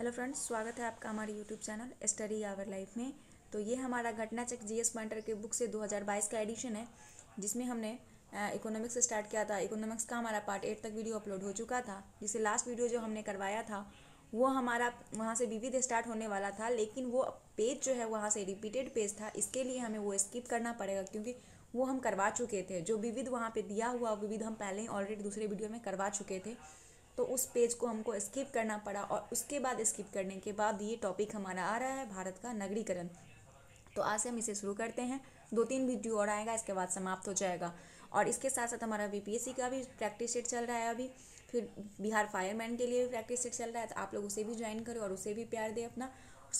Hello friends स्वागत है आपका हमारे YouTube channel Study Hour Life में तो ये हमारा Ghatna Chakra G S pointer के बुक से 2022 का एडिशन है जिसमें हमने इकोनॉमिक्स स्टार्ट किया था इकोनॉमिक्स का हमारा पार्ट एट तक वीडियो अपलोड हो चुका था जिसे लास्ट वीडियो जो हमने करवाया था वो हमारा वहाँ से विविध स्टार्ट होने वाला था लेकिन वो पेज जो है वहाँ से रिपीटेड पेज था इसके लिए हमें वो स्किप करना पड़ेगा क्योंकि वो हम करवा चुके थे जो विविध वहाँ पे दिया हुआ विविध हम पहले ही ऑलरेडी दूसरे वीडियो में करवा चुके थे तो उस पेज को हमको स्किप करना पड़ा और उसके बाद स्किप करने के बाद ये टॉपिक हमारा आ रहा है भारत का नगरीकरण तो आज से हम इसे शुरू करते हैं दो तीन वीडियो और आएगा इसके बाद समाप्त हो जाएगा और इसके साथ साथ हमारा बीपीएससी का भी प्रैक्टिस सेट चल रहा है अभी फिर बिहार फायरमैन के लिए भी प्रैक्टिस सेट चल रहा है तो आप लोग उसे भी ज्वाइन करें और उसे भी प्यार दें अपना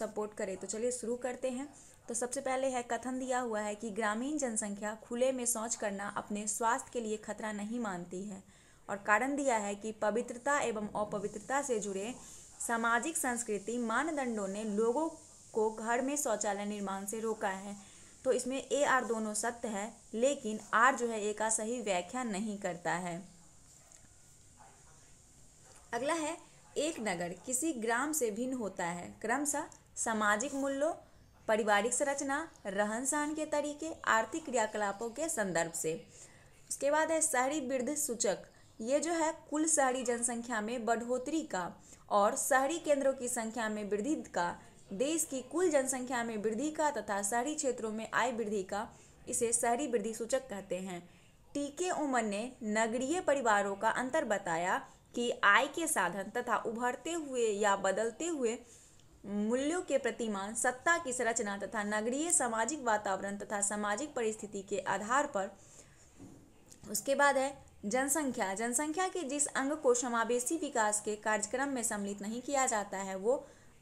सपोर्ट करें तो चलिए शुरू करते हैं तो सबसे पहले है कथन दिया हुआ है कि ग्रामीण जनसंख्या खुले में शौच करना अपने स्वास्थ्य के लिए खतरा नहीं मानती है और कारण दिया है कि पवित्रता एवं अपवित्रता से जुड़े सामाजिक संस्कृति मानदंडों ने लोगों को घर में शौचालय निर्माण से रोका है तो इसमें ए आर दोनों सत्य है लेकिन आर जो है ए का सही व्याख्या नहीं करता है अगला है एक नगर किसी ग्राम से भिन्न होता है क्रमशः सामाजिक मूल्यों पारिवारिक संरचना रहन सहन के तरीके आर्थिक क्रियाकलापों के संदर्भ से उसके बाद है शहरी वृद्ध सूचक ये जो है कुल शहरी जनसंख्या में बढ़ोतरी का और शहरी केंद्रों की संख्या में वृद्धि का देश की कुल जनसंख्या में वृद्धि का तथा शहरी क्षेत्रों में आय वृद्धि का इसे शहरी वृद्धि सूचक कहते हैं टीके उमर ने नगरीय परिवारों का अंतर बताया कि आय के साधन तथा उभरते हुए या बदलते हुए मूल्यों के प्रतिमान सत्ता की संरचना तथा नगरीय सामाजिक वातावरण तथा सामाजिक परिस्थिति के आधार पर उसके बाद है जनसंख्या जनसंख्या के जिस अंग को समावेशी विकास के कार्यक्रम में सम्मिलित नहीं किया जाता है वो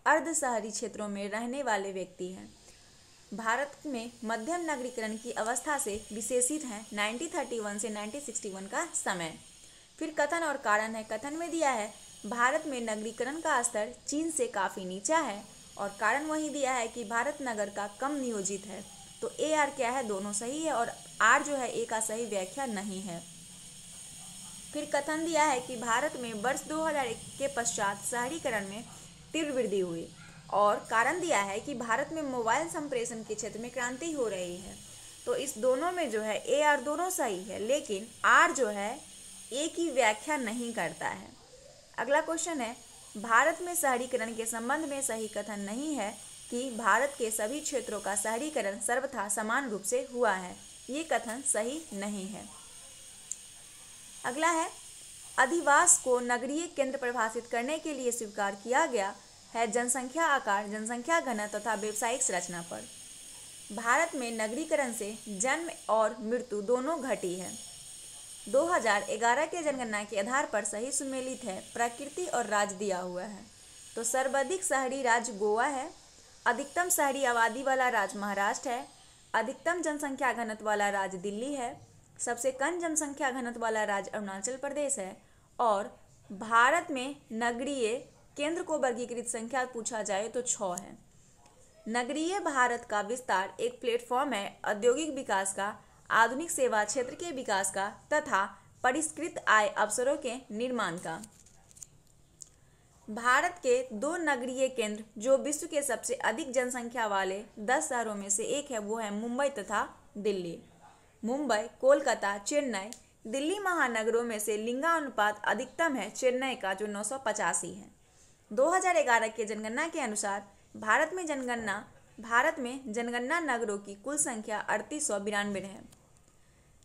अर्ध शहरी क्षेत्रों में रहने वाले व्यक्ति हैं भारत में मध्यम नगरीकरण की अवस्था से विशेषित हैं 1931 से 1961 का समय फिर कथन और कारण है कथन में दिया है भारत में नगरीकरण का स्तर चीन से काफ़ी नीचा है और कारण वही दिया है कि भारत नगर का कम नियोजित है तो ए आर क्या है दोनों सही है और आर जो है ए का सही व्याख्या नहीं है फिर कथन दिया है कि भारत में वर्ष 2001 के पश्चात शहरीकरण में तीव्र वृद्धि हुई और कारण दिया है कि भारत में मोबाइल संप्रेषण के क्षेत्र में क्रांति हो रही है तो इस दोनों में जो है ए आर दोनों सही है लेकिन आर जो है ए की व्याख्या नहीं करता है अगला क्वेश्चन है भारत में शहरीकरण के संबंध में सही कथन नहीं है कि भारत के सभी क्षेत्रों का शहरीकरण सर्वथा समान रूप से हुआ है ये कथन सही नहीं है अगला है अधिवास को नगरीय केंद्र परिभाषित करने के लिए स्वीकार किया गया है जनसंख्या आकार जनसंख्या घन तथा व्यावसायिक संरचना पर भारत में नगरीकरण से जन्म और मृत्यु दोनों घटी है 2011 के जनगणना के आधार पर सही सुमेलित है प्रकृति और राज्य दिया हुआ है तो सर्वाधिक शहरी राज्य गोवा है अधिकतम शहरी आबादी वाला राज्य महाराष्ट्र है अधिकतम जनसंख्या घनत्व वाला राज्य दिल्ली है सबसे कम जनसंख्या घनत्व वाला राज्य अरुणाचल प्रदेश है और भारत में नगरीय केंद्र को वर्गीकृत संख्या पूछा जाए तो छ है नगरीय भारत का विस्तार एक प्लेटफॉर्म है औद्योगिक विकास का आधुनिक सेवा क्षेत्र के विकास का तथा परिष्कृत आय अवसरों के निर्माण का भारत के दो नगरीय केंद्र जो विश्व के सबसे अधिक जनसंख्या वाले दस शहरों में से एक है वो है मुंबई तथा दिल्ली मुंबई कोलकाता चेन्नई दिल्ली महानगरों में से लिंगानुपात अधिकतम है चेन्नई का जो नौ सौ पचासी है 2011 के जनगणना के अनुसार भारत में जनगणना भारत में जनगणना नगरों की कुल संख्या अड़तीस सौ बिरानवे है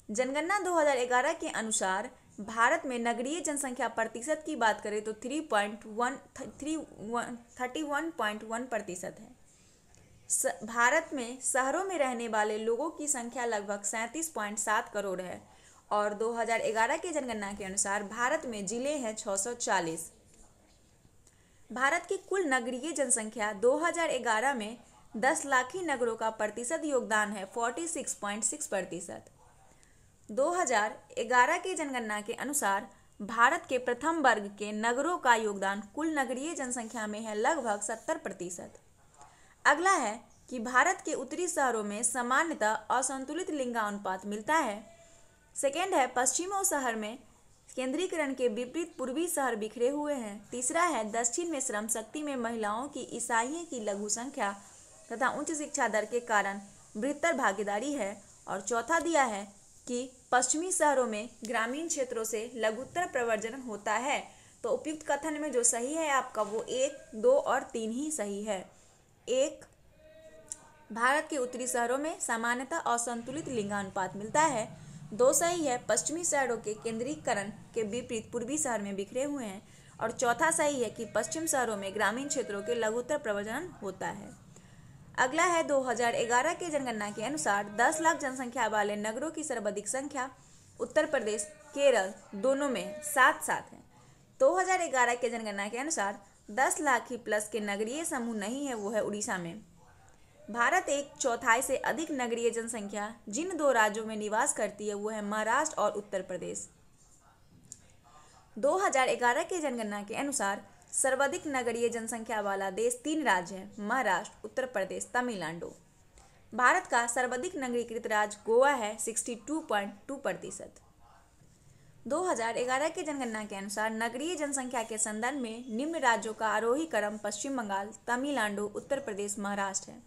जनगणना 2011 के अनुसार भारत में नगरीय जनसंख्या प्रतिशत की बात करें तो three point one three one thirty one point one प्रतिशत है भारत में शहरों में रहने वाले लोगों की संख्या लगभग सैंतीस पॉइंट सात करोड़ है और 2011 के जनगणना के अनुसार भारत में जिले हैं 640। भारत की कुल नगरीय जनसंख्या 2011 में दस ही नगरों का प्रतिशत योगदान है 46.6 प्रतिशत 2011 के जनगणना के अनुसार भारत के प्रथम वर्ग के नगरों का योगदान कुल नगरीय जनसंख्या में है लगभग 70 प्रतिशत अगला है कि भारत के उत्तरी शहरों में सामान्यतः असंतुलित लिंगानुपात मिलता है सेकेंड है पश्चिमों शहर में केंद्रीकरण के विपरीत पूर्वी शहर बिखरे हुए हैं तीसरा है दक्षिण में श्रम शक्ति में महिलाओं की ईसाइयों की लघु संख्या तथा उच्च शिक्षा दर के कारण बृहत्तर भागीदारी है और चौथा दिया है कि पश्चिमी शहरों में ग्रामीण क्षेत्रों से लघुत्तर प्रवर्जन होता है तो उपयुक्त कथन में जो सही है आपका वो एक दो और तीन ही सही है एक भारत के उत्तरी शहरों में सामान्यतः असंतुलित लिंगानुपात मिलता है दो सही है पश्चिमी शहरों के केंद्रीकरण के विपरीत पूर्वी शहर में बिखरे हुए हैं और चौथा सही है कि पश्चिम शहरों में ग्रामीण क्षेत्रों के लघुतर प्रवचन होता है अगला है 2011 के जनगणना के अनुसार 10 लाख जनसंख्या वाले नगरों की सर्वाधिक संख्या उत्तर प्रदेश केरल दोनों में साथ साथ है 2011 के जनगणना के अनुसार दस लाख ही प्लस के नगरीय समूह नहीं है वो है उड़ीसा में भारत एक चौथाई से अधिक नगरीय जनसंख्या जिन दो राज्यों में निवास करती है वो है महाराष्ट्र और उत्तर प्रदेश 2011 की जनगणना के अनुसार सर्वाधिक नगरीय जनसंख्या वाला देश तीन राज्य है महाराष्ट्र उत्तर प्रदेश तमिलनाडु भारत का सर्वाधिक नगरीकृत राज्य गोवा है 62.2 प्रतिशत 2011 की जनगणना के अनुसार नगरीय जनसंख्या के संदर्भ में निम्न राज्यों का आरोही क्रम पश्चिम बंगाल तमिलनाडु उत्तर प्रदेश महाराष्ट्र है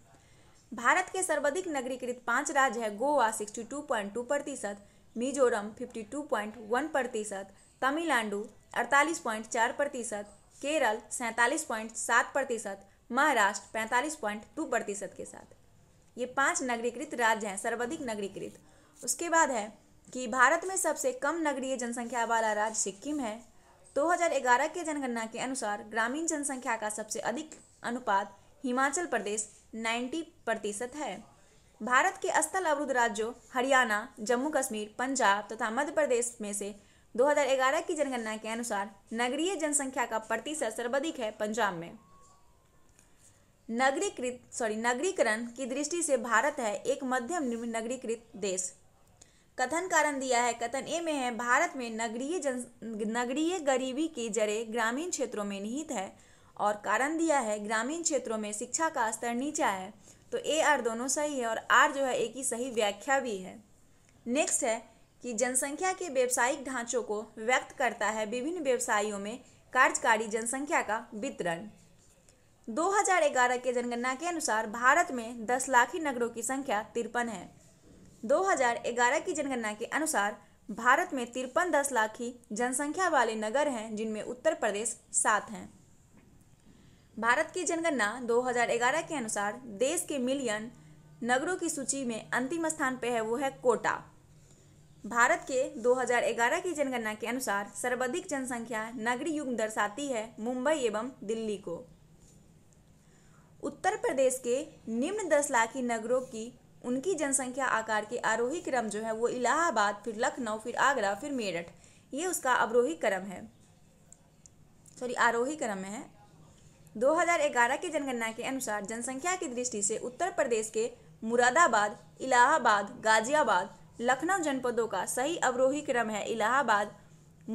भारत के सर्वाधिक नगरीकृत पांच राज्य है गोवा 62.2 प्रतिशत मिजोरम 52.1 प्रतिशत तमिलनाडु 48.4 प्रतिशत केरल 47.7 प्रतिशत महाराष्ट्र 45.2 प्रतिशत के साथ ये पांच नगरीकृत राज्य हैं सर्वाधिक नगरीकृत उसके बाद है कि भारत में सबसे कम नगरीय जनसंख्या वाला राज्य सिक्किम है 2011 तो के जनगणना के अनुसार ग्रामीण जनसंख्या का सबसे अधिक अनुपात हिमाचल प्रदेश 90 प्रतिशत है भारत के स्थल अवरुद्ध राज्यों हरियाणा जम्मू कश्मीर पंजाब तथा मध्य प्रदेश में से 2011 की जनगणना के अनुसार नगरीय जनसंख्या का प्रतिशत सर्वाधिक है पंजाब में नगरीकृत सॉरी नगरीकरण की दृष्टि से भारत है एक मध्यम नगरीकृत देश कथन कारण दिया है कथन ए में है भारत में नगरीय जन नगरीय गरीबी की जड़ें ग्रामीण क्षेत्रों में निहित है और कारण दिया है ग्रामीण क्षेत्रों में शिक्षा का स्तर नीचा है तो ए आर दोनों सही है और आर जो है ए की सही व्याख्या भी है नेक्स्ट है कि जनसंख्या के व्यवसायिक ढांचों को व्यक्त करता है विभिन्न व्यवसायों में कार्यकारी जनसंख्या का वितरण 2011 के जनगणना के अनुसार भारत में दस ही नगरों की संख्या तिरपन है 2011 की जनगणना के अनुसार भारत में तिरपन दस लाख ही जनसंख्या वाले नगर हैं जिनमें उत्तर प्रदेश सात हैं भारत की जनगणना 2011 के अनुसार देश के मिलियन नगरों की सूची में अंतिम स्थान पर है वो है कोटा भारत के 2011 की जनगणना के अनुसार सर्वाधिक जनसंख्या नगरी युग दर्शाती है मुंबई एवं दिल्ली को उत्तर प्रदेश के निम्न दस लाख नगरों की उनकी जनसंख्या आकार के आरोही क्रम जो है वो इलाहाबाद फिर लखनऊ फिर आगरा फिर मेरठ ये उसका अवरोही क्रम है सॉरी आरोही क्रम है 2011 की जनगणना के अनुसार जनसंख्या की दृष्टि से उत्तर प्रदेश के मुरादाबाद इलाहाबाद गाजियाबाद लखनऊ जनपदों का सही अवरोही क्रम है इलाहाबाद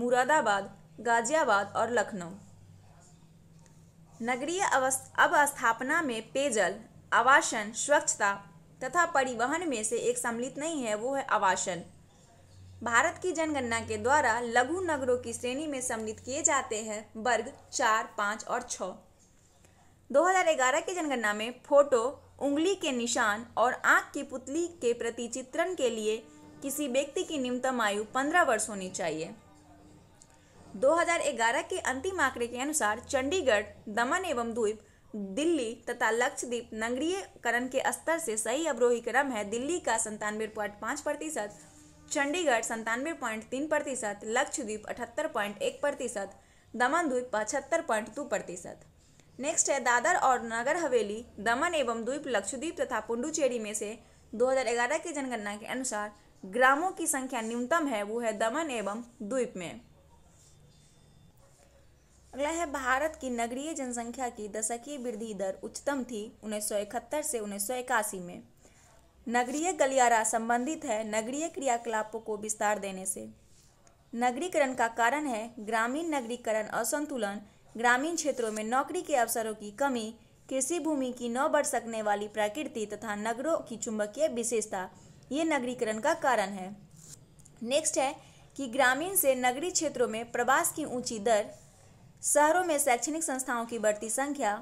मुरादाबाद गाजियाबाद और लखनऊ नगरीय अवस्थ अवस्थापना में पेयजल आवासन स्वच्छता तथा परिवहन में से एक सम्मिलित नहीं है वो है आवासन भारत की जनगणना के द्वारा लघु नगरों की श्रेणी में सम्मिलित किए जाते हैं वर्ग चार पाँच और छ 2011 की जनगणना में फोटो उंगली के निशान और आँख की पुतली के प्रति चित्रण के लिए किसी व्यक्ति की न्यूनतम आयु 15 वर्ष होनी चाहिए 2011 के अंतिम आंकड़े के अनुसार चंडीगढ़ दमन एवं द्वीप दिल्ली तथा लक्षद्वीप नगरीयकरण के स्तर से सही अवरोही क्रम है दिल्ली का संतानवे पॉइंट पाँच प्रतिशत चंडीगढ़ संतानवे पॉइंट तीन प्रतिशत लक्षद्वीप अठहत्तर पॉइंट एक प्रतिशत दमन द्वीप पचहत्तर पॉइंट दो प्रतिशत नेक्स्ट है दादर और नगर हवेली दमन एवं द्वीप लक्षद्वीप तथा पुंडुचेरी में से 2011 की जनगणना के अनुसार ग्रामों की संख्या न्यूनतम है वो है दमन एवं द्वीप में अगला है भारत की नगरीय जनसंख्या की दशकीय वृद्धि दर उच्चतम थी इकहत्तर से उन्नीस में नगरीय गलियारा संबंधित है नगरीय क्रियाकलापों को विस्तार देने से नगरीकरण का कारण है ग्रामीण नगरीकरण असंतुलन ग्रामीण क्षेत्रों में नौकरी के अवसरों की कमी कृषि भूमि की न बढ़ सकने वाली प्रकृति तथा नगरों की चुंबकीय विशेषता ये नगरीकरण का कारण है नेक्स्ट है कि ग्रामीण से नगरीय क्षेत्रों में प्रवास की ऊंची दर शहरों में शैक्षणिक संस्थाओं की बढ़ती संख्या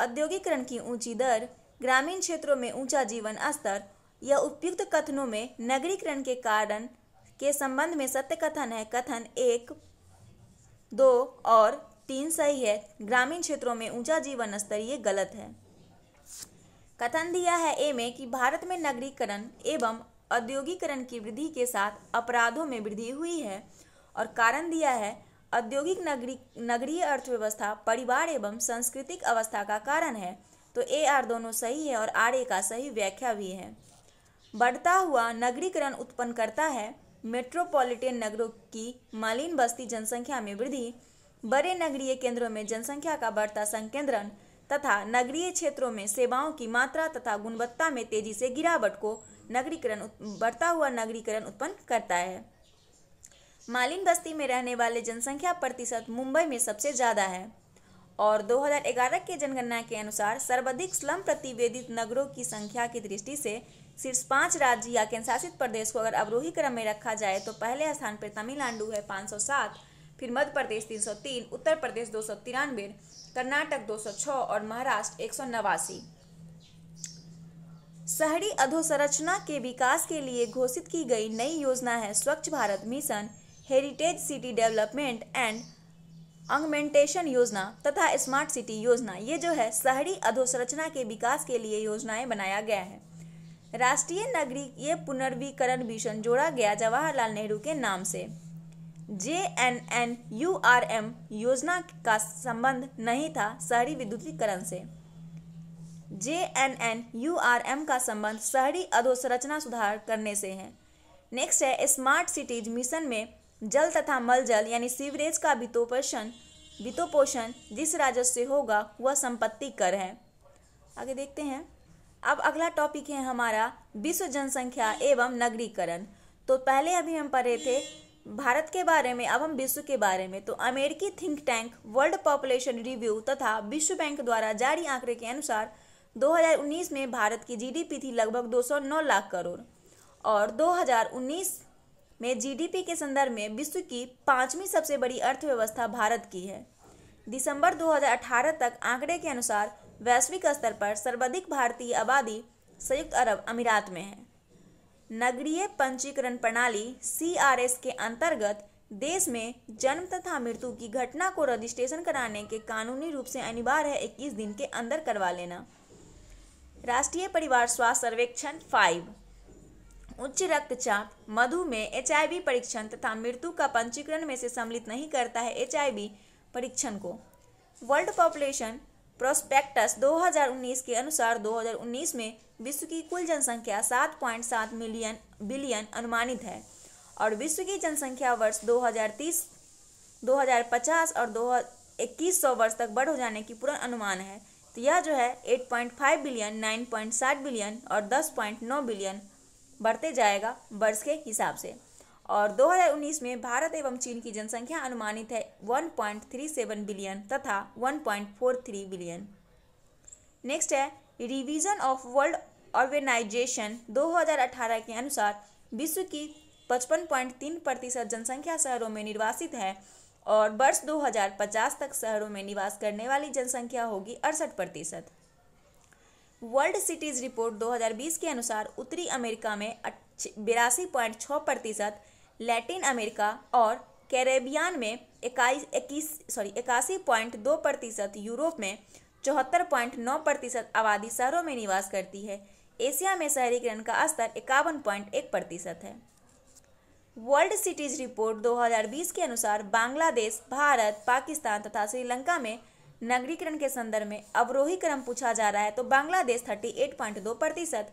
औद्योगिकरण की ऊंची दर ग्रामीण क्षेत्रों में ऊंचा जीवन स्तर यह उपयुक्त कथनों में नगरीकरण के कारण के संबंध में सत्य कथन है कथन एक दो और तीन सही है ग्रामीण क्षेत्रों में ऊंचा जीवन स्तर ये गलत है कथन दिया है ए में कि भारत में नगरीकरण एवं औद्योगिकरण की वृद्धि के साथ अपराधों में वृद्धि हुई है और कारण दिया है औद्योगिक नगरी नगरीय अर्थव्यवस्था परिवार एवं सांस्कृतिक अवस्था का कारण है तो ए आर दोनों सही है और आर ए का सही व्याख्या भी है बढ़ता हुआ नगरीकरण उत्पन्न करता है मेट्रोपॉलिटन नगरों की मालिन बस्ती जनसंख्या में वृद्धि बड़े नगरीय केंद्रों में जनसंख्या का बढ़ता संकेंद्रण तथा नगरीय क्षेत्रों में सेवाओं की मात्रा तथा गुणवत्ता में तेजी से गिरावट को नगरीकरण बढ़ता हुआ नगरीकरण उत्पन्न करता है मालिन बस्ती में रहने वाले जनसंख्या प्रतिशत मुंबई में सबसे ज़्यादा है और 2011 के जनगणना के अनुसार सर्वाधिक स्लम प्रतिवेदित नगरों की संख्या की दृष्टि से सिर्फ पांच राज्य या केंद्रशासित प्रदेश को अगर अवरोही क्रम में रखा जाए तो पहले स्थान पर तमिलनाडु है 507, फिर मध्य प्रदेश 303, उत्तर प्रदेश दो कर्नाटक 206 और महाराष्ट्र एक शहरी अधोसंरचना के विकास के लिए घोषित की गई नई योजना है Swachh Bharat mission heritage city development and augmentation योजना तथा स्मार्ट सिटी योजना ये जो है शहरी अधोसंरचना के विकास के लिए योजनाएं बनाया गया है राष्ट्रीय ये पुनर्वीकरण मिशन जोड़ा गया जवाहरलाल नेहरू के नाम से J N N U R M योजना का संबंध नहीं था शहरी विद्युतीकरण से J N N U R M का संबंध शहरी अधोसंरचना सुधार करने से है नेक्स्ट है स्मार्ट सिटीज मिशन में जल तथा मल जल यानी सीवरेज का वित्तोपोषण वित्तोपोषण जिस राजस्व से होगा वह संपत्ति कर है आगे देखते हैं अब अगला टॉपिक है हमारा विश्व जनसंख्या एवं नगरीकरण तो पहले अभी हम पढ़े थे भारत के बारे में अब हम विश्व के बारे में तो अमेरिकी think tank World Population Review तथा विश्व बैंक द्वारा जारी आंकड़े के अनुसार 2019 में भारत की जीडीपी थी लगभग 209 लाख करोड़ और 2019 में जीडीपी के संदर्भ में विश्व की पांचवी सबसे बड़ी अर्थव्यवस्था भारत की है दिसंबर 2018 तक आंकड़े के अनुसार वैश्विक स्तर पर सर्वाधिक भारतीय आबादी संयुक्त अरब अमीरात में है नगरीय पंजीकरण प्रणाली सी के अंतर्गत देश में जन्म तथा मृत्यु की घटना को रजिस्ट्रेशन कराने के कानूनी रूप से अनिवार्य है इक्कीस दिन के अंदर करवा लेना राष्ट्रीय परिवार स्वास्थ्य सर्वेक्षण फाइव उच्च रक्तचाप मधुमेह एच परीक्षण तथा मृत्यु का पंजीकरण में से सम्मिलित नहीं करता है एच परीक्षण को वर्ल्ड पॉपुलेशन प्रोस्पेक्टस 2019 के अनुसार 2019 में विश्व की कुल जनसंख्या 7.7 मिलियन बिलियन अनुमानित है और विश्व की जनसंख्या वर्ष 2030, 2050 और दो इक्कीस सौ वर्ष तक बढ़ हो जाने की पूर्ण अनुमान है तो यह जो है 8.5 बिलियन 9.7 बिलियन और 10.9 बिलियन बढ़ते जाएगा वर्ष के हिसाब से और 2019 में भारत एवं चीन की जनसंख्या अनुमानित है 1.37 बिलियन तथा 1.43 बिलियन नेक्स्ट है रिवीजन ऑफ वर्ल्ड ऑर्गेनाइजेशन 2018 के अनुसार विश्व की 55.3 प्रतिशत जनसंख्या शहरों में निर्वासित है और वर्ष 2050 तक शहरों में निवास करने वाली जनसंख्या होगी अड़सठ प्रतिशत वर्ल्ड सिटीज़ रिपोर्ट 2020 के अनुसार उत्तरी अमेरिका में बिरासी पॉइंट छः प्रतिशत लैटिन अमेरिका और कैरेबियन में इक्कीस इक्कीस सॉरी इक्यासी पॉइंट दो प्रतिशत यूरोप में चौहत्तर पॉइंट नौ प्रतिशत आबादी शहरों में निवास करती है एशिया में शहरीकरण का स्तर इक्यावन पॉइंट एक प्रतिशत है वर्ल्ड सिटीज़ रिपोर्ट 2020 के अनुसार बांग्लादेश भारत पाकिस्तान तथा श्रीलंका में नगरीकरण के संदर्भ में अवरोही क्रम पूछा जा रहा है तो बांग्लादेश थर्टी एट पॉइंट दो प्रतिशत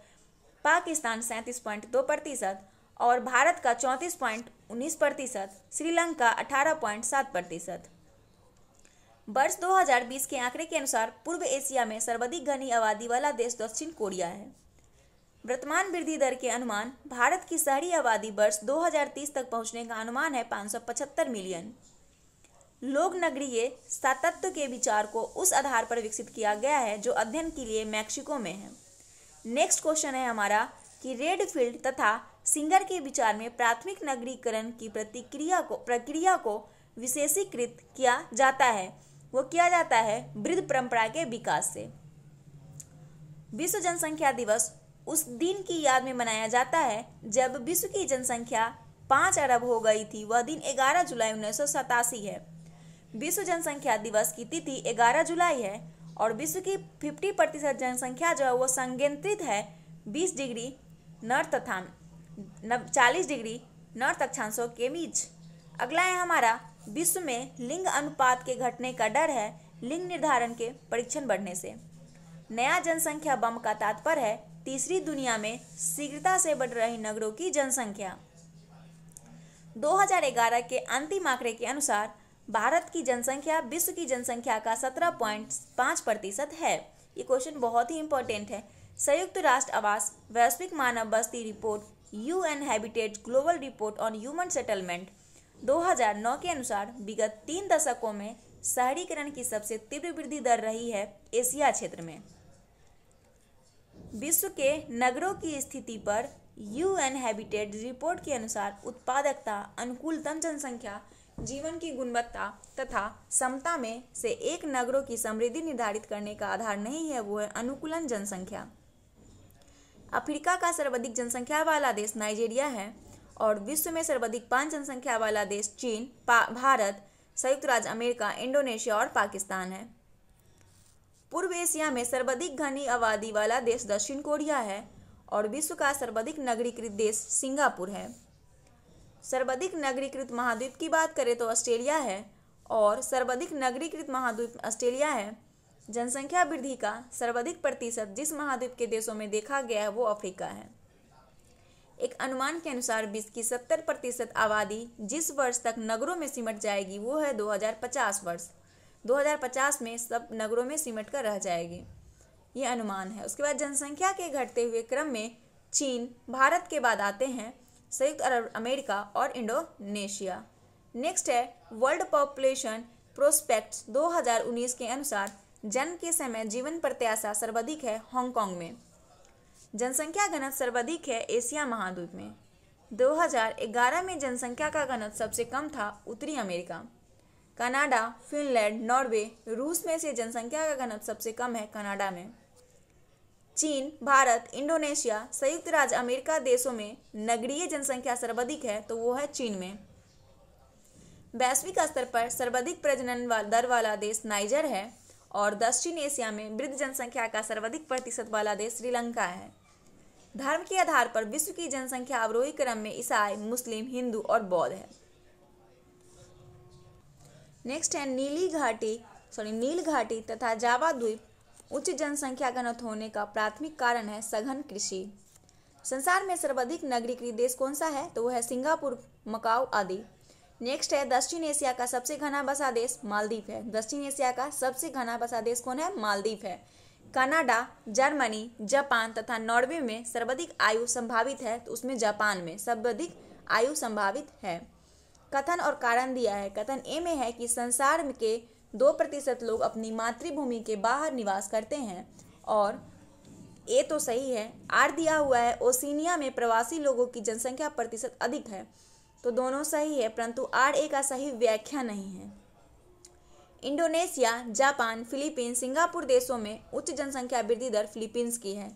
पाकिस्तान सैंतीस पॉइंट दो प्रतिशत और भारत का चौंतीस पॉइंट उन्नीस प्रतिशत श्रीलंका अठारह पॉइंट सात प्रतिशत वर्ष 2020 के आंकड़े के अनुसार पूर्व एशिया में सर्वाधिक घनी आबादी वाला देश दक्षिण कोरिया है वर्तमान वृद्धि दर के अनुमान भारत की शहरी आबादी वर्ष 2030 तक पहुंचने का अनुमान है पाँच मिलियन लोक नगरीय सातत्व के विचार को उस आधार पर विकसित किया गया है जो अध्ययन के लिए मैक्सिको में है नेक्स्ट क्वेश्चन है हमारा कि रेडफील्ड तथा सिंगर के विचार में प्राथमिक नगरीकरण की प्रतिक्रिया को प्रक्रिया को विशेषीकृत किया जाता है वो किया जाता है वृद्ध परंपरा के विकास से विश्व जनसंख्या दिवस उस दिन की याद में मनाया जाता है जब विश्व की जनसंख्या पाँच अरब हो गई थी वह दिन ग्यारह जुलाई उन्नीस है विश्व जनसंख्या दिवस की तिथि 11 जुलाई है और विश्व की 50 प्रतिशत जनसंख्या जो है वो संकेंद्रित है 20 डिग्री नर तथा चालीस डिग्री नर तक्षांशों के बीच अगला है हमारा विश्व में लिंग अनुपात के घटने का डर है लिंग निर्धारण के परीक्षण बढ़ने से नया जनसंख्या बम का तात्पर्य है तीसरी दुनिया में शीघ्रता से बढ़ रही नगरों की जनसंख्या 2011 के अंतिम आंकड़े के अनुसार भारत की जनसंख्या विश्व की जनसंख्या का सत्रह पॉइंट पाँच प्रतिशत है ये क्वेश्चन बहुत ही इंपॉर्टेंट है संयुक्त राष्ट्र आवास वैश्विक मानव बस्ती report U N Habitat global report on human settlement 2009 के अनुसार विगत तीन दशकों में शहरीकरण की सबसे तीव्र वृद्धि दर रही है एशिया क्षेत्र में विश्व के नगरों की स्थिति पर यू एन हैबिटेट रिपोर्ट के अनुसार उत्पादकता अनुकूलतम जनसंख्या जीवन की गुणवत्ता तथा समता में से एक नगरों की समृद्धि निर्धारित करने का आधार नहीं है वो है अनुकूलन जनसंख्या अफ्रीका का सर्वाधिक जनसंख्या वाला देश नाइजीरिया है और विश्व में सर्वाधिक पांच जनसंख्या वाला देश चीन भारत संयुक्त राज्य अमेरिका इंडोनेशिया और पाकिस्तान है पूर्व एशिया में सर्वाधिक घनी आबादी वाला देश दक्षिण कोरिया है और विश्व का सर्वाधिक नगरीकृत देश सिंगापुर है सर्वाधिक नगरीकृत महाद्वीप की बात करें तो ऑस्ट्रेलिया है और सर्वाधिक नगरीकृत महाद्वीप ऑस्ट्रेलिया है जनसंख्या वृद्धि का सर्वाधिक प्रतिशत जिस महाद्वीप के देशों में देखा गया है वो अफ्रीका है एक अनुमान के अनुसार विश्व की 70 प्रतिशत आबादी जिस वर्ष तक नगरों में सिमट जाएगी वो है 2050 वर्ष 2050 में सब नगरों में सिमट कर रह जाएगी ये अनुमान है उसके बाद जनसंख्या के घटते हुए क्रम में चीन भारत के बाद आते हैं संयुक्त अरब अमेरिका और इंडोनेशिया नेक्स्ट है वर्ल्ड पॉपुलेशन प्रोस्पेक्ट्स 2019 के अनुसार जन्म के समय जीवन प्रत्याशा सर्वाधिक है हांगकांग में जनसंख्या घनत सर्वाधिक है एशिया महाद्वीप में 2011 में जनसंख्या का घनत सबसे कम था उत्तरी अमेरिका कनाडा फिनलैंड नॉर्वे रूस में से जनसंख्या का घनत सबसे कम है कनाडा में चीन भारत इंडोनेशिया संयुक्त राज्य अमेरिका देशों में नगरीय जनसंख्या सर्वाधिक है तो वो है चीन में वैश्विक स्तर पर सर्वाधिक प्रजनन दर वाला देश नाइजर है और दक्षिण एशिया में वृद्ध जनसंख्या का सर्वाधिक प्रतिशत वाला देश श्रीलंका है धर्म के आधार पर विश्व की जनसंख्या अवरोही क्रम में ईसाई मुस्लिम हिंदू और बौद्ध है नेक्स्ट है नीली घाटी सॉरी नील घाटी तथा जावा द्वीप उच्च जनसंख्या घनत्व होने का प्राथमिक कारण है सघन कृषि संसार में सर्वाधिक नगरीकृत देश कौन सा है तो वह है सिंगापुर मकाओ आदि नेक्स्ट है दक्षिण एशिया का सबसे घना बसा देश मालदीव है दक्षिण एशिया का सबसे घना बसा देश कौन है मालदीव है कनाडा जर्मनी जापान तथा नॉर्वे में सर्वाधिक आयु संभावित है तो उसमें जापान में सर्वाधिक आयु संभावित है कथन और कारण दिया है कथन ए में है कि संसार के दो प्रतिशत लोग अपनी मातृभूमि के बाहर निवास करते हैं और ए तो सही है आर दिया हुआ है ओसिनिया में प्रवासी लोगों की जनसंख्या प्रतिशत अधिक है तो दोनों सही है परंतु आर ए का सही व्याख्या नहीं है इंडोनेशिया जापान फिलीपींस सिंगापुर देशों में उच्च जनसंख्या वृद्धि दर फिलीपींस की है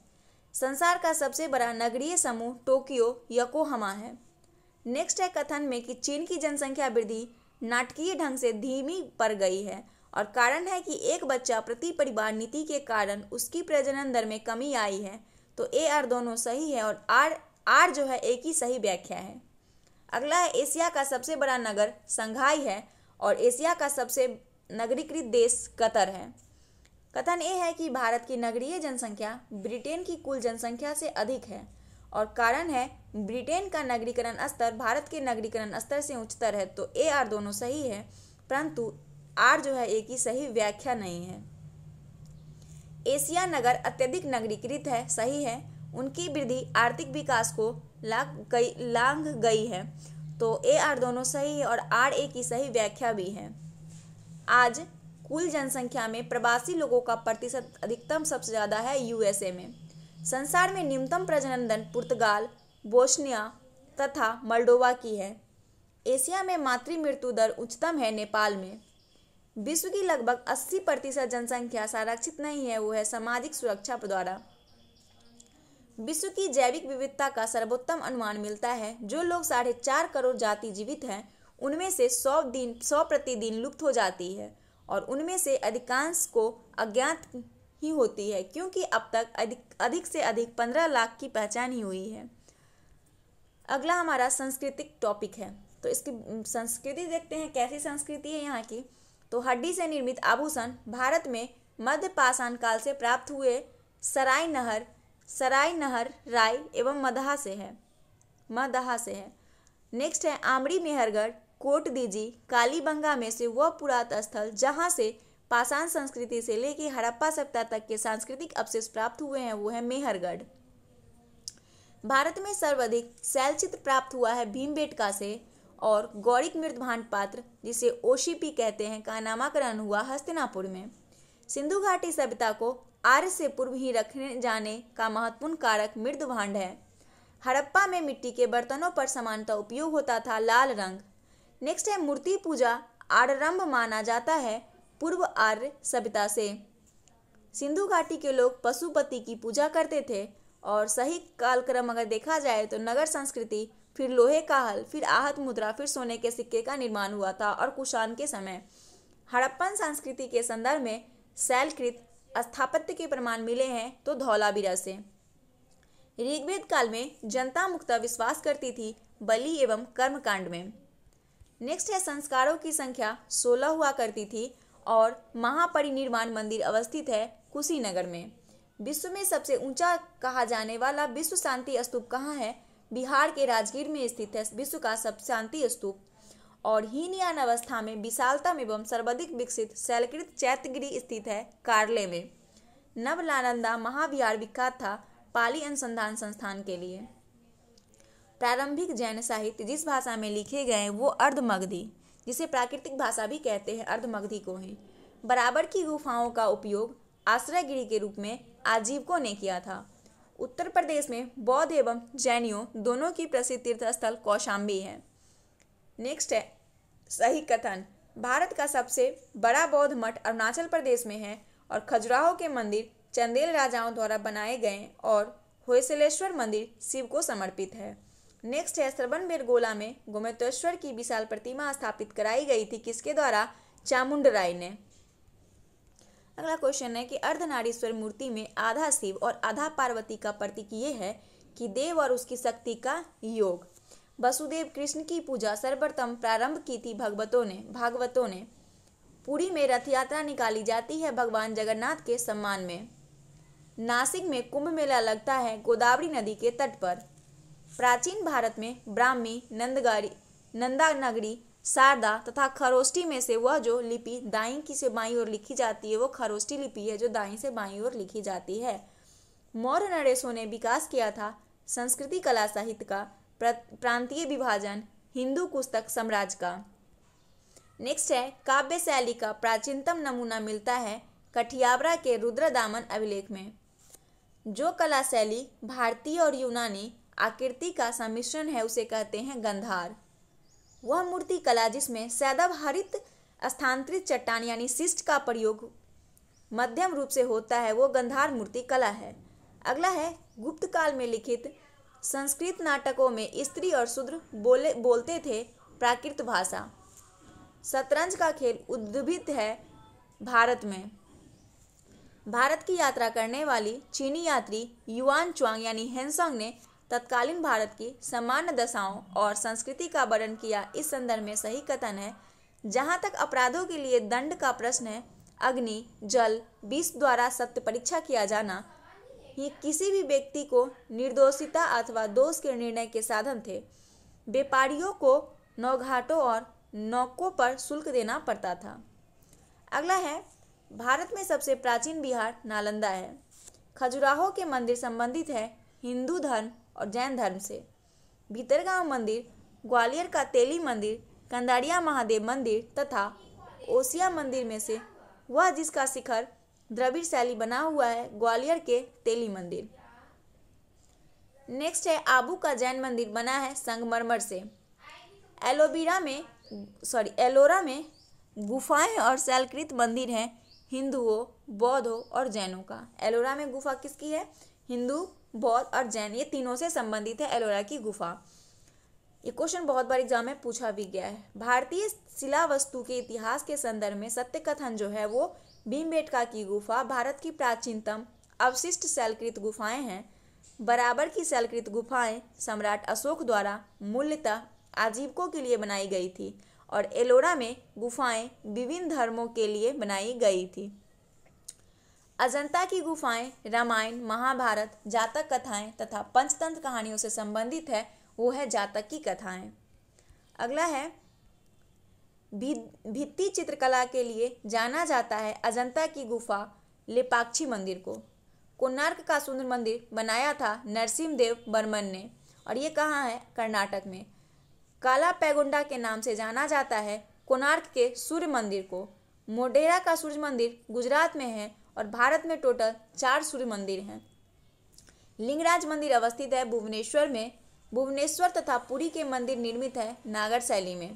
संसार का सबसे बड़ा नगरीय समूह टोक्यो यकोहमा है नेक्स्ट है कथन में कि चीन की जनसंख्या वृद्धि नाटकीय ढंग से धीमी पड़ गई है और कारण है कि एक बच्चा प्रति परिवार नीति के कारण उसकी प्रजनन दर में कमी आई है तो ए आर दोनों सही है और आर आर जो है एक ही सही व्याख्या है अगला है एशिया का सबसे बड़ा नगर संघाई है और एशिया का सबसे नगरीकृत देश कतर है कथन ये है कि भारत की नगरीय जनसंख्या ब्रिटेन की कुल जनसंख्या से अधिक है और कारण है ब्रिटेन का नगरीकरण स्तर भारत के नगरीकरण स्तर से उच्चतर है तो ए आर दोनों सही है परंतु आर जो है ए की सही व्याख्या नहीं है एशिया नगर अत्यधिक नगरीकृत है सही है उनकी वृद्धि आर्थिक विकास को लाग गई लांग गई है तो ए आर दोनों सही है और आर ए की सही व्याख्या भी है आज कुल जनसंख्या में प्रवासी लोगों का प्रतिशत अधिकतम सबसे ज़्यादा है यूएसए में संसार में निम्नतम प्रजनन दर पुर्तगाल बोस्निया तथा मल्डोवा की है एशिया में मातृ मृत्यु दर उच्चतम है नेपाल में विश्व की लगभग 80 प्रतिशत जनसंख्या संरक्षित नहीं है वो है सामाजिक सुरक्षा द्वारा विश्व की जैविक विविधता का सर्वोत्तम अनुमान मिलता है जो लोग साढ़े चार करोड़ जाति जीवित हैं उनमें से सौ दिन सौ प्रतिदिन लुप्त हो जाती है और उनमें से अधिकांश को अज्ञात ही होती है क्योंकि अब तक अधिक अधिक से अधिक पंद्रह लाख की पहचान ही हुई है अगला हमारा सांस्कृतिक टॉपिक है तो इसकी संस्कृति देखते हैं कैसी संस्कृति है यहाँ की तो हड्डी से निर्मित आभूषण भारत में मध्य पाषाण काल से प्राप्त हुए सराय नहर सराय नहर राय एवं मदहा से है मदहा से है नेक्स्ट है आमड़ी मेहरगढ़ कोट दीजी कालीबंगा में से वह पुरातन स्थल जहाँ से पाषाण संस्कृति से लेकर हड़प्पा सभ्यता तक के सांस्कृतिक अवशेष प्राप्त हुए हैं वो है मेहरगढ़ भारत में सर्वाधिक शैलचित्र प्राप्त हुआ है भीमबेटका से और गौरिक मृदभांड पात्र जिसे ओशीपी कहते हैं का नामकरण हुआ हस्तिनापुर में सिंधु घाटी सभ्यता को आर्य से पूर्व ही रखने जाने का महत्वपूर्ण कारक मृदभांड है हड़प्पा में मिट्टी के बर्तनों पर समानता उपयोग होता था लाल रंग नेक्स्ट है मूर्ति पूजा आरंभ माना जाता है पूर्व आर्य सभ्यता से सिंधु घाटी के लोग पशुपति की पूजा करते थे और सही कालक्रम अगर देखा जाए तो नगर संस्कृति फिर लोहे का हल फिर आहत मुद्रा फिर सोने के सिक्के का निर्माण हुआ था और कुशान के समय हड़प्पन संस्कृति के संदर्भ में शैलकृत स्थापत्य के प्रमाण मिले हैं तो बीरा से ऋग्वेद काल में जनता मुक्ता विश्वास करती थी बलि एवं कर्मकांड में नेक्स्ट है संस्कारों की संख्या सोलह हुआ करती थी और महापरिनिर्वाण मंदिर अवस्थित है कुशीनगर में विश्व में सबसे ऊंचा कहा जाने वाला विश्व शांति स्तूप कहाँ है बिहार के राजगीर में स्थित है विश्व का सब शांति स्तूप और हीनयान अवस्था में विशालतम एवं सर्वाधिक विकसित शैलकृत चैत्यगिरी स्थित है कार्ले में नवलानंदा महाविहार विख्यात था पाली अनुसंधान संस्थान के लिए प्रारंभिक जैन साहित्य जिस भाषा में लिखे गए वो अर्धमगधी जिसे प्राकृतिक भाषा भी कहते हैं अर्धमगधी को ही बराबर की गुफाओं का उपयोग आश्रयगिरी के रूप में आजीविकों ने किया था उत्तर प्रदेश में बौद्ध एवं जैनियों दोनों की प्रसिद्ध तीर्थस्थल कौशाम्बी है नेक्स्ट है सही कथन भारत का सबसे बड़ा बौद्ध मठ अरुणाचल प्रदेश में है और खजुराहो के मंदिर चंदेल राजाओं द्वारा बनाए गए और होयसलेश्वर मंदिर शिव को समर्पित है नेक्स्ट है श्रवण बेरगोला में गोमेतेश्वर की विशाल प्रतिमा स्थापित कराई गई थी किसके द्वारा चामुंड राय ने अगला क्वेश्चन है कि अर्धनारीश्वर मूर्ति में आधा शिव और आधा पार्वती का प्रतीक ये है कि देव और उसकी शक्ति का योग वसुदेव कृष्ण की पूजा सर्वप्रथम प्रारंभ की थी भगवतों ने भागवतों ने पूरी में रथ यात्रा निकाली जाती है भगवान जगन्नाथ के सम्मान में नासिक में कुंभ मेला लगता है गोदावरी नदी के तट पर प्राचीन भारत में ब्राह्मी नंदगारी नंदानगरी शारदा तथा खरोष्टी में से वह जो लिपि दाई की से बाई ओर लिखी जाती है वो खरोष्टी लिपि है जो दाई से बाई ओर लिखी जाती है मौर्य नरेशों ने विकास किया था संस्कृति कला साहित्य का प्रांतीय विभाजन हिंदू पुस्तक साम्राज्य का नेक्स्ट है काव्य शैली का प्राचीनतम नमूना मिलता है कठियावरा के रुद्रदामन अभिलेख में जो कला शैली भारतीय और यूनानी आकृति का सम्मिश्रण है उसे कहते हैं गंधार वह मूर्ति कला जिसमें सैदव हरित स्थानांतरित चट्टान यानी शिष्ट का प्रयोग मध्यम रूप से होता है वो गंधार मूर्ति कला है अगला है गुप्त काल में लिखित संस्कृत नाटकों में स्त्री और शूद्र बोले बोलते थे प्राकृत भाषा शतरंज का खेल उद्भित है भारत में भारत की यात्रा करने वाली चीनी यात्री युआन चुआंग यानी हेनसोंग ने तत्कालीन भारत की सामान्य दशाओं और संस्कृति का वर्णन किया इस संदर्भ में सही कथन है जहाँ तक अपराधों के लिए दंड का प्रश्न है अग्नि जल विष द्वारा सत्य परीक्षा किया जाना ये किसी भी व्यक्ति को निर्दोषिता अथवा दोष के निर्णय के साधन थे व्यापारियों को नौघाटों और नौकों पर शुल्क देना पड़ता था अगला है भारत में सबसे प्राचीन बिहार नालंदा है खजुराहो के मंदिर संबंधित है हिंदू धर्म और जैन धर्म से भीतरगांव मंदिर ग्वालियर का तेली मंदिर कंदारिया महादेव मंदिर तथा ओसिया मंदिर में से वह जिसका शिखर द्रविड़ शैली बना हुआ है ग्वालियर के तेली मंदिर नेक्स्ट है आबू का जैन मंदिर बना है संगमरमर से एलोबीरा में सॉरी एलोरा में गुफाएं और शैलकृत मंदिर हैं हिंदुओं बौद्धों और जैनों का एलोरा में गुफा किसकी है हिंदू बॉल और जैन ये तीनों से संबंधित है एलोरा की गुफा ये क्वेश्चन बहुत बार एग्जाम में पूछा भी गया है भारतीय शिला वस्तु के इतिहास के संदर्भ में सत्य कथन जो है वो भीमबेटका की गुफा भारत की प्राचीनतम अवशिष्ट शैलकृत गुफाएं हैं बराबर की शैलकृत गुफाएं सम्राट अशोक द्वारा मूल्यतः आजीविकों के लिए बनाई गई थी और एलोरा में गुफाएं विभिन्न धर्मों के लिए बनाई गई थी अजंता की गुफाएं रामायण महाभारत जातक कथाएं तथा पंचतंत्र कहानियों से संबंधित है वो है जातक की कथाएं अगला है भित्ति चित्रकला के लिए जाना जाता है अजंता की गुफा लिपाक्षी मंदिर को कोणार्क का सुंदर मंदिर बनाया था नरसिंह देव बर्मन ने और ये कहाँ है कर्नाटक में काला पैगुंडा के नाम से जाना जाता है कोणार्क के सूर्य मंदिर को मोडेरा का सूर्य मंदिर गुजरात में है और भारत में टोटल चार सूर्य मंदिर हैं लिंगराज मंदिर अवस्थित है भुवनेश्वर में भुवनेश्वर तथा पुरी के मंदिर निर्मित है नागर शैली में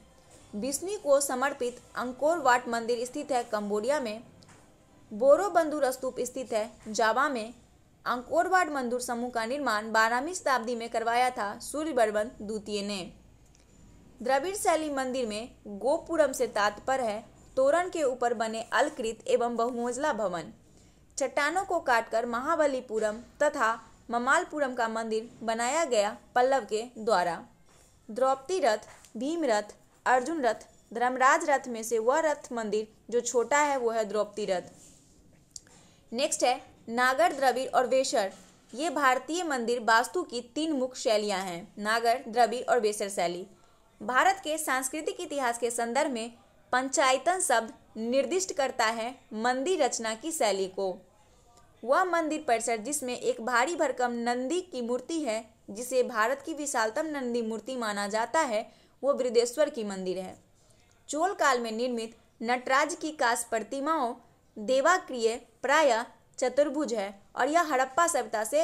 विष्णु को समर्पित अंकोर वाट मंदिर स्थित है कंबोडिया में बोरोबंदूर स्तूप स्थित है जावा में अंकोरवाट मंदिर समूह का निर्माण बारहवीं शताब्दी में करवाया था सूर्य बर्मन द्वितीय ने द्रविड़ शैली मंदिर में गोपुरम से तात्पर्य है तोरण के ऊपर बने अलकृत एवं बहुमोजला भवन चट्टानों को काटकर महाबलीपुरम तथा ममालपुरम का मंदिर बनाया गया पल्लव के द्वारा द्रौपदी रथ भीम रथ अर्जुन रथ धर्मराज रथ में से वह रथ मंदिर जो छोटा है वो है द्रौपदी रथ नेक्स्ट है नागर द्रविड़ और वेशर ये भारतीय मंदिर वास्तु की तीन मुख्य शैलियां हैं नागर द्रविड़ और वेशर शैली भारत के सांस्कृतिक इतिहास के संदर्भ में पंचायतन शब्द निर्दिष्ट करता है मंदिर रचना की शैली को वह मंदिर परिसर जिसमें एक भारी भरकम नंदी की मूर्ति है जिसे भारत की विशालतम नंदी मूर्ति माना जाता है वो बृदेश्वर की मंदिर है चोल काल में निर्मित नटराज की काश प्रतिमाओं देवाक्रिय प्राय चतुर्भुज है और यह हड़प्पा सभ्यता से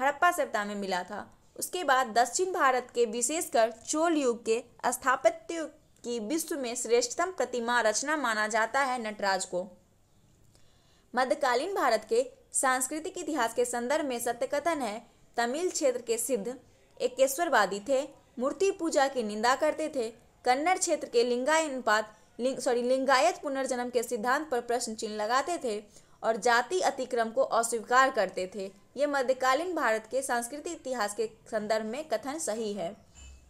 हड़प्पा सभ्यता में मिला था उसके बाद दक्षिण भारत के विशेषकर चोल युग के स्थापत्य की विश्व में श्रेष्ठतम प्रतिमा रचना माना जाता है नटराज को मध्यकालीन भारत के सांस्कृतिक इतिहास के संदर्भ में सत्यकथन है तमिल क्षेत्र के सिद्ध एकेश्वरवादी थे मूर्ति पूजा की निंदा करते थे कन्नड़ क्षेत्र के लिंगायनपात लिंग सॉरी लिंगायत पुनर्जन्म के सिद्धांत पर प्रश्न चिन्ह लगाते थे और जाति अतिक्रम को अस्वीकार करते थे ये मध्यकालीन भारत के सांस्कृतिक इतिहास के संदर्भ में कथन सही है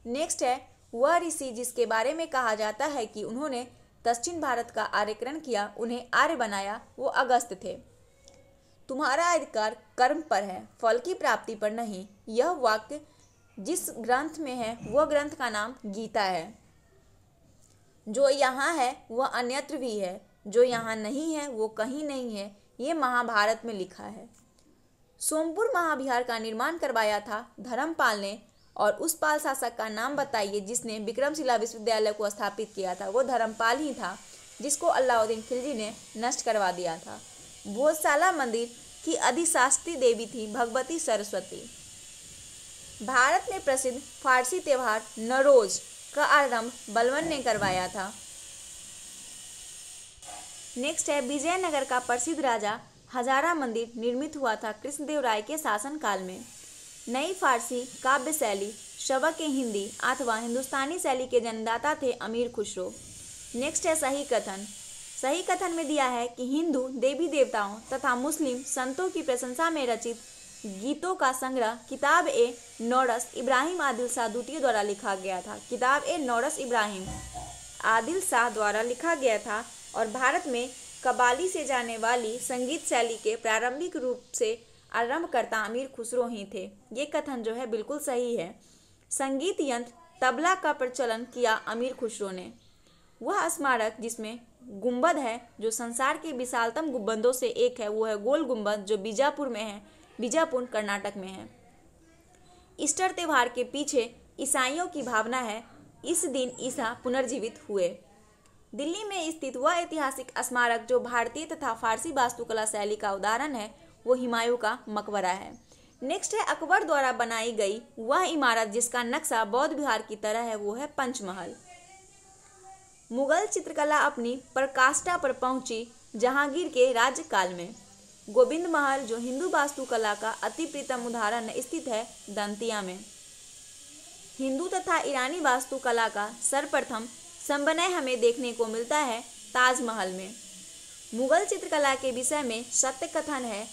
नेक्स्ट है वह ऋषि जिसके बारे में कहा जाता है कि उन्होंने दक्षिण भारत का आर्यकरण किया उन्हें आर्य बनाया वो अगस्त थे तुम्हारा अधिकार कर्म पर है फल की प्राप्ति पर नहीं यह वाक्य जिस ग्रंथ में है वह ग्रंथ का नाम गीता है जो यहाँ है वह अन्यत्र भी है जो यहाँ नहीं है वो कहीं नहीं है ये महाभारत में लिखा है सोमपुर महाभिहार का निर्माण करवाया था धर्मपाल ने और उस पाल शासक का नाम बताइए जिसने विक्रमशिला विश्वविद्यालय को स्थापित किया था वो धर्मपाल ही था जिसको अलाउद्दीन खिलजी ने नष्ट करवा दिया था भोजशाला मंदिर की अधिशास्त्री देवी थी भगवती सरस्वती भारत में प्रसिद्ध फारसी त्यौहार नरोज का आरंभ बलवन ने करवाया था नेक्स्ट है विजयनगर का प्रसिद्ध राजा हजारा मंदिर निर्मित हुआ था कृष्णदेव राय के शासनकाल में नई फारसी काव्य शैली शवक के हिंदी अथवा हिंदुस्तानी शैली के जन्मदाता थे अमीर खुसरो नेक्स्ट है सही कथन सही कथन में दिया है कि हिंदू देवी देवताओं तथा मुस्लिम संतों की प्रशंसा में रचित गीतों का संग्रह किताब ए नौरस इब्राहिम आदिल शाह द्वितीय द्वारा लिखा गया था किताब ए नौरस इब्राहिम आदिल शाह द्वारा लिखा गया था और भारत में कबाली से जाने वाली संगीत शैली के प्रारंभिक रूप से आरंभकर्ता अमीर खुसरो ही थे ये कथन जो है बिल्कुल सही है संगीत यंत्र तबला का प्रचलन किया अमीर खुसरो ने वह स्मारक जिसमें गुंबद है जो संसार के विशालतम गुंबदों से एक है वो है गोल गुंबद जो बीजापुर में है बीजापुर कर्नाटक में है ईस्टर त्यौहार के पीछे ईसाइयों की भावना है इस दिन ईसा पुनर्जीवित हुए दिल्ली में स्थित वह ऐतिहासिक स्मारक जो भारतीय तथा फारसी वास्तुकला शैली का उदाहरण है वो हुमायूं का मकबरा है नेक्स्ट है अकबर द्वारा बनाई गई वह इमारत जिसका नक्शा बौद्ध विहार की तरह है वो है पंचमहल मुगल चित्रकला अपनी प्रकाष्ठा पर पहुंची जहांगीर के राज्यकाल में गोविंद महल जो हिंदू वास्तुकला का अति प्रीतम उदाहरण स्थित है दंतिया में हिंदू तथा ईरानी वास्तुकला का सर्वप्रथम संबनय हमें देखने को मिलता है ताजमहल में मुगल चित्रकला के विषय में सत्य कथन है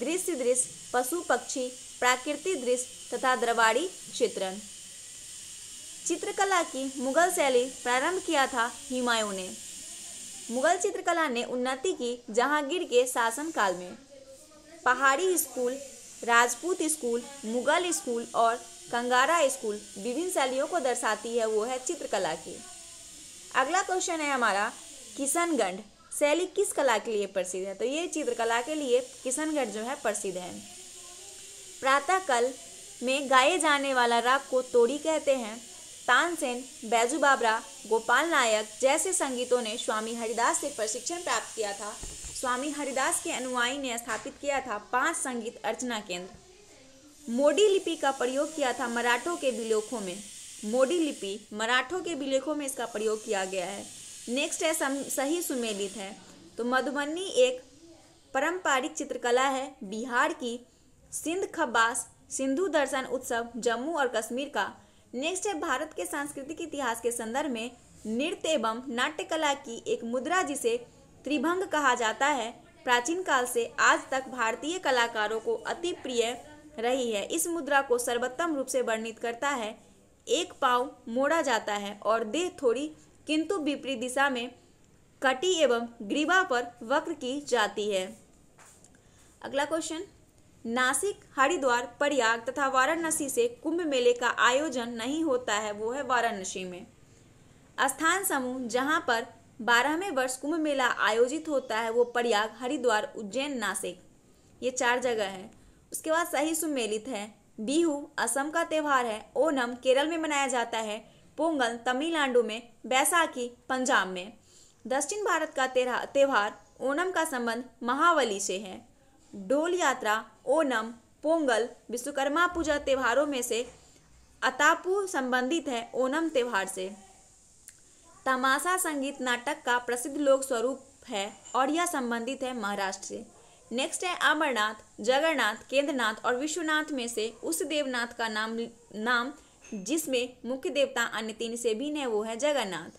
दृश्य दृश्य पशु पक्षी प्राकृतिक दृश्य तथा द्रवाड़ी चित्रण चित्रकला की मुगल शैली प्रारंभ किया था हुमायूं ने मुगल चित्रकला ने उन्नति की जहांगीर के शासनकाल में Pahari school Rajput school Mughal school और कंगारा स्कूल विभिन्न शैलियों को दर्शाती है वो है चित्रकला की अगला क्वेश्चन है हमारा किशनगढ़ शैली किस कला के लिए प्रसिद्ध है तो ये चित्रकला के लिए किशनगढ़ जो है प्रसिद्ध है प्रातःकाल में गाए जाने वाला राग को तोड़ी कहते हैं तानसेन बैजू बाबरा गोपाल नायक जैसे संगीतों ने स्वामी हरिदास से प्रशिक्षण प्राप्त किया था स्वामी हरिदास के अनुयायी ने स्थापित किया था पांच संगीत अर्चना केंद्र मोडी लिपि का प्रयोग किया था मराठों के विलेखों में मोडी लिपि मराठों के विलेखों में इसका प्रयोग किया गया है नेक्स्ट है सम, सही सुमेलित है तो मधुबनी एक पारंपरिक चित्रकला है बिहार की सिंध खब्बास सिंधु दर्शन उत्सव जम्मू और कश्मीर का नेक्स्ट है भारत के सांस्कृतिक इतिहास के संदर्भ में नृत्य एवं नाट्यकला की एक मुद्रा जिसे त्रिभंग कहा जाता है प्राचीन काल से आज तक भारतीय कलाकारों को अति प्रिय रही है इस मुद्रा को सर्वोत्तम रूप से वर्णित करता है एक पाव मोड़ा जाता है और देह थोड़ी किंतु विपरीत दिशा में कटी एवं ग्रीवा पर वक्र की जाती है अगला क्वेश्चन नासिक हरिद्वार प्रयाग तथा वाराणसी से कुंभ मेले का आयोजन नहीं होता है वो है वाराणसी में स्थान समूह जहां पर बारहवें वर्ष कुंभ मेला आयोजित होता है वो प्रयाग हरिद्वार उज्जैन नासिक ये चार जगह है उसके बाद सही सुमेलित है बिहू असम का त्यौहार है ओनम केरल में मनाया जाता है पोंगल तमिलनाडु में बैसाखी पंजाब में दक्षिण भारत का त्यौहार ओणम का संबंध महावली से है डोल यात्रा ओणम पोंगल विश्वकर्मा पूजा त्योहारों में से अतापु संबंधित है ओणम त्यौहार से तमाशा संगीत नाटक का प्रसिद्ध लोक स्वरूप है और यह संबंधित है महाराष्ट्र से नेक्स्ट है अमरनाथ जगन्नाथ केंद्रनाथ और विश्वनाथ में से उस देवनाथ का नाम नाम जिसमें मुख्य देवता अन्य तीन से भिन्न है वो है जगन्नाथ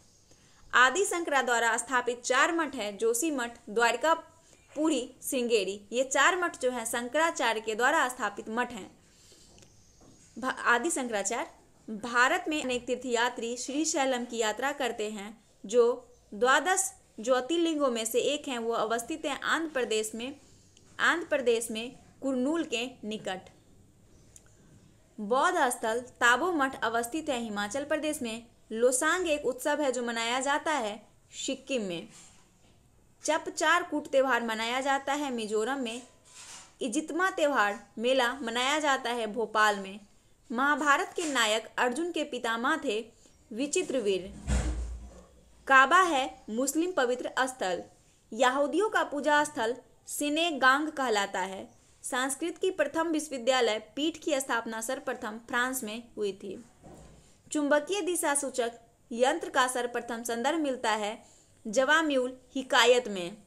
आदि शंकरा द्वारा स्थापित चार मठ है जोशी मठ द्वारिका पूरी सिंगेरी ये चार मठ जो है शंकराचार्य के द्वारा स्थापित मठ हैं आदि शंकराचार्य भारत में अनेक तीर्थयात्री श्री शैलम की यात्रा करते हैं जो द्वादश ज्योतिर्लिंगों में से एक हैं वो अवस्थित है आंध्र प्रदेश में आंध्र प्रदेश में कुरनूल के निकट बौद्ध स्थल ताबो मठ अवस्थित है हिमाचल प्रदेश में लोसांग एक उत्सव है जो मनाया जाता है सिक्किम में चपचार कूट त्यौहार मनाया जाता है मिजोरम में इजितमा त्यौहार मेला मनाया जाता है भोपाल में महाभारत के नायक अर्जुन के पितामह थे विचित्रवीर काबा है मुस्लिम पवित्र स्थल यहूदियों का पूजा स्थल सिनेगांग कहलाता है संस्कृत की प्रथम विश्वविद्यालय पीठ की स्थापना सर्वप्रथम फ्रांस में हुई थी चुंबकीय दिशा सूचक यंत्र का सर्वप्रथम संदर्भ मिलता है जवाम्यूल हिकायत में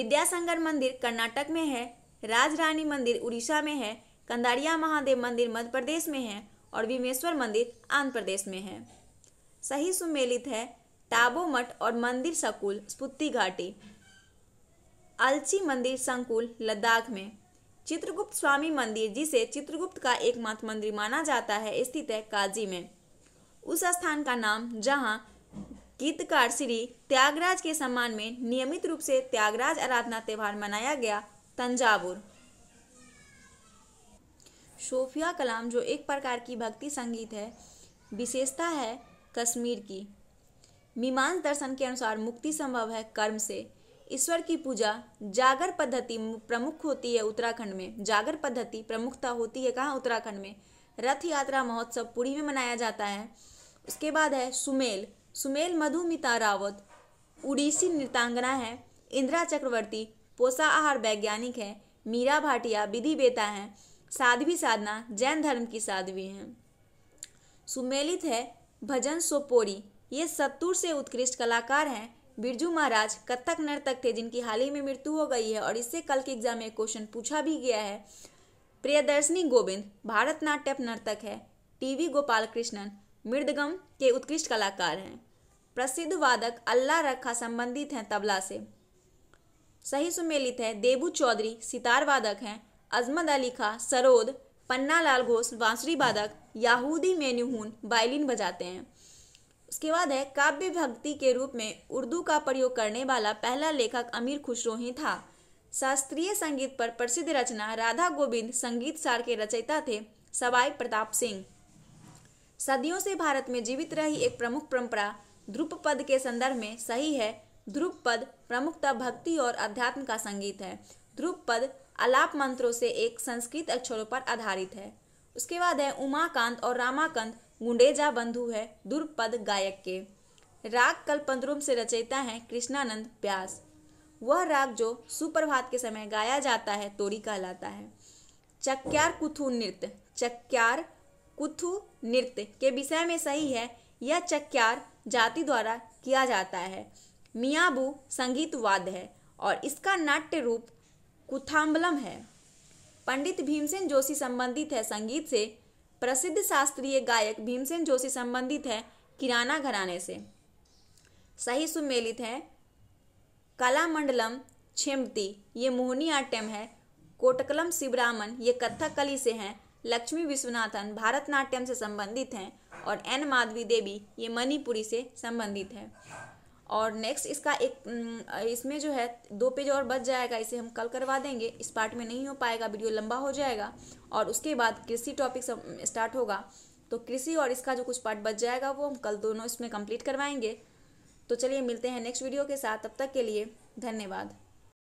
विद्यासंगर मंदिर कर्नाटक में है राजरानी मंदिर उड़ीसा में है कंदारिया महादेव मंदिर मध्य प्रदेश में है और विमेश्वर मंदिर आंध्र प्रदेश में है सही सुमेलित है ताबो मठ और मंदिर सकुल स्पुति घाटी अलची मंदिर संकुल लद्दाख में चित्रगुप्त स्वामी मंदिर जिसे चित्रगुप्त का एकमात्र मंदिर माना जाता है स्थित है काजी में उस स्थान का नाम जहां गीतकार श्री त्यागराज के सम्मान में नियमित रूप से त्यागराज आराधना त्यौहार मनाया गया तंजावुर सोफिया कलाम जो एक प्रकार की भक्ति संगीत है विशेषता है कश्मीर की मीमांस दर्शन के अनुसार मुक्ति संभव है कर्म से ईश्वर की पूजा जागर पद्धति प्रमुख होती है उत्तराखंड में जागर पद्धति प्रमुखता होती है कहाँ उत्तराखंड में रथ यात्रा महोत्सव पुरी में मनाया जाता है उसके बाद है सुमेल सुमेल मधुमिता रावत उड़ीसी नृतांगना है इंदिरा चक्रवर्ती पोषा आहार वैज्ञानिक है मीरा भाटिया विधि बेता है साध्वी साधना जैन धर्म की साध्वी हैं सुमेलित है भजन सोपोरी ये सत्तूर से उत्कृष्ट कलाकार हैं बिरजू महाराज कथक नर्तक थे जिनकी हाल ही में मृत्यु हो गई है और इससे कल के एग्जाम में क्वेश्चन पूछा भी गया है प्रियदर्शनी गोविंद भारतनाट्यम नर्तक है टीवी गोपाल कृष्णन मृदगम के उत्कृष्ट कलाकार हैं प्रसिद्ध वादक अल्लाह रखा संबंधित हैं तबला से सही सुमेलित है देबू चौधरी सितार वादक हैं अजमद अली खा सरोद पन्ना लाल घोष बांसुरी वादक याहूदी मेन्यूहून वायलिन बजाते हैं उसके बाद है काव्य भक्ति के रूप में उर्दू का प्रयोग करने वाला पहला लेखक अमीर खुसरो ही था शास्त्रीय संगीत पर प्रसिद्ध रचना राधा गोविंद संगीत सार के रचयिता थे सवाई प्रताप सिंह सदियों से भारत में जीवित रही एक प्रमुख परंपरा ध्रुपपद के संदर्भ में सही है ध्रुपपद प्रमुखता भक्ति और अध्यात्म का संगीत है ध्रुपपद अलाप मंत्रों से एक संस्कृत अक्षरों पर आधारित है उसके बाद है उमाकांत और रामाकांत गुंडेजा बंधु है दुर्पद गायक के राग कल्पंद्रुम से रचयिता है कृष्णानंद प्यास वह राग जो सुप्रभात के समय गाया जाता है तोरी कहलाता है चक्यार कुथु नृत्य चक्यार कुथु नृत्य के विषय में सही है यह चक्यार जाति द्वारा किया जाता है मियाबू संगीत वाद है और इसका नाट्य रूप कुथाम्बलम है पंडित भीमसेन जोशी संबंधित है संगीत से प्रसिद्ध शास्त्रीय गायक भीमसेन जोशी संबंधित है किराना घराने से सही सुमेलित है कलामंडलम छेमती ये मोहनी आट्यम है कोटकलम शिवरामन ये कथकली से हैं लक्ष्मी विश्वनाथन भारतनाट्यम से संबंधित हैं और एन माधवी देवी ये मणिपुरी से संबंधित है और नेक्स्ट इसका एक हम्म, इसमें जो है दो पेज और बच जाएगा इसे हम कल करवा देंगे इस पार्ट में नहीं हो पाएगा वीडियो लंबा हो जाएगा और उसके बाद कृषि टॉपिक स्टार्ट होगा तो कृषि और इसका जो कुछ पार्ट बच जाएगा वो हम कल दोनों इसमें कंप्लीट करवाएंगे तो चलिए मिलते हैं नेक्स्ट वीडियो के साथ तब तक के लिए धन्यवाद